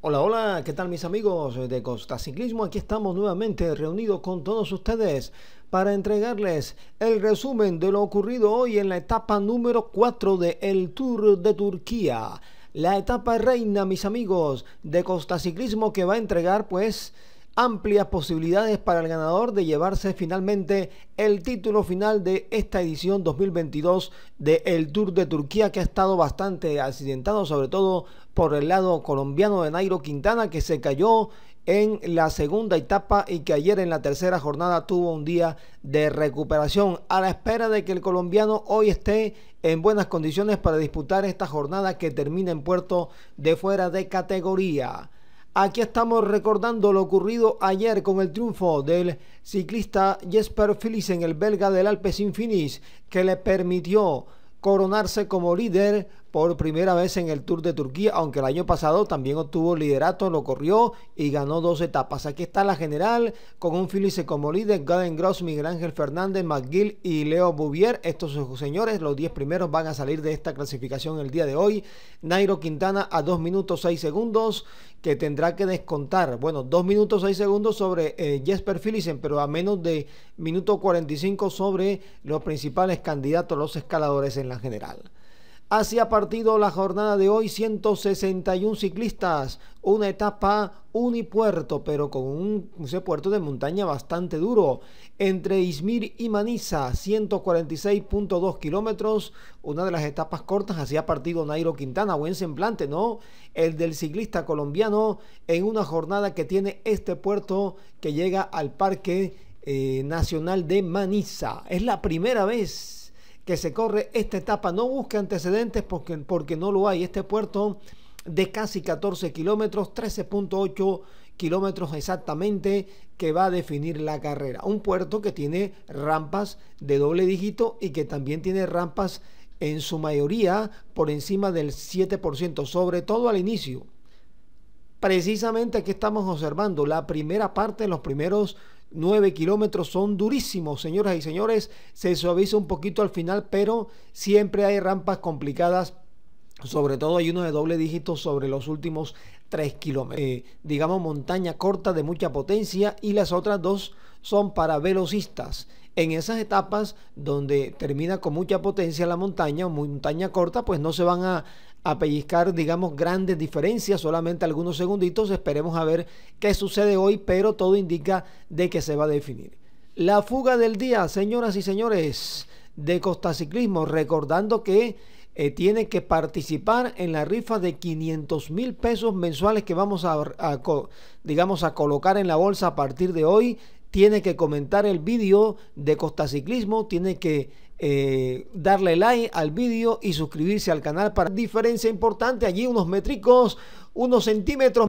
Hola, hola, ¿qué tal mis amigos de Costa Ciclismo? Aquí estamos nuevamente reunidos con todos ustedes para entregarles el resumen de lo ocurrido hoy en la etapa número 4 de El Tour de Turquía. La etapa reina, mis amigos, de Costa Ciclismo que va a entregar pues amplias posibilidades para el ganador de llevarse finalmente el título final de esta edición 2022 de el Tour de Turquía que ha estado bastante accidentado sobre todo por el lado colombiano de Nairo Quintana que se cayó en la segunda etapa y que ayer en la tercera jornada tuvo un día de recuperación a la espera de que el colombiano hoy esté en buenas condiciones para disputar esta jornada que termina en puerto de fuera de categoría. Aquí estamos recordando lo ocurrido ayer con el triunfo del ciclista Jesper en el belga del Alpes Infinis, que le permitió coronarse como líder por primera vez en el Tour de Turquía, aunque el año pasado también obtuvo liderato, lo corrió y ganó dos etapas. Aquí está la general con un Filice como líder, Gaden Gross, Miguel Ángel Fernández, McGill y Leo Bouvier. Estos señores, los 10 primeros, van a salir de esta clasificación el día de hoy. Nairo Quintana a 2 minutos 6 segundos, que tendrá que descontar, bueno, 2 minutos 6 segundos sobre eh, Jesper Filicen pero a menos de minuto 45 sobre los principales candidatos, los escaladores en la general. Así ha partido la jornada de hoy 161 ciclistas, una etapa unipuerto, pero con un, puerto de montaña bastante duro. Entre Izmir y Manisa, 146.2 kilómetros, una de las etapas cortas, así ha partido Nairo Quintana, buen semblante, ¿no? El del ciclista colombiano en una jornada que tiene este puerto que llega al Parque eh, Nacional de Manisa. Es la primera vez que se corre esta etapa. No busque antecedentes porque, porque no lo hay. Este puerto de casi 14 kilómetros, 13.8 kilómetros exactamente, que va a definir la carrera. Un puerto que tiene rampas de doble dígito y que también tiene rampas en su mayoría por encima del 7%, sobre todo al inicio precisamente aquí estamos observando la primera parte, los primeros 9 kilómetros son durísimos, señoras y señores. Se suaviza un poquito al final, pero siempre hay rampas complicadas. Sobre todo hay uno de doble dígito sobre los últimos 3 kilómetros. Eh, digamos montaña corta de mucha potencia y las otras dos son para velocistas en esas etapas donde termina con mucha potencia la montaña o montaña corta, pues no se van a, pellizcar, digamos, grandes diferencias, solamente algunos segunditos. Esperemos a ver qué sucede hoy, pero todo indica de que se va a definir. La fuga del día, señoras y señores, de Costa Ciclismo, recordando que eh, tiene que participar en la rifa de 500 mil pesos mensuales que vamos a, digamos, a colocar en la bolsa a partir de hoy tiene que comentar el vídeo de Costa Ciclismo, tiene que eh, darle like al vídeo y suscribirse al canal para diferencia importante allí unos métricos unos centímetros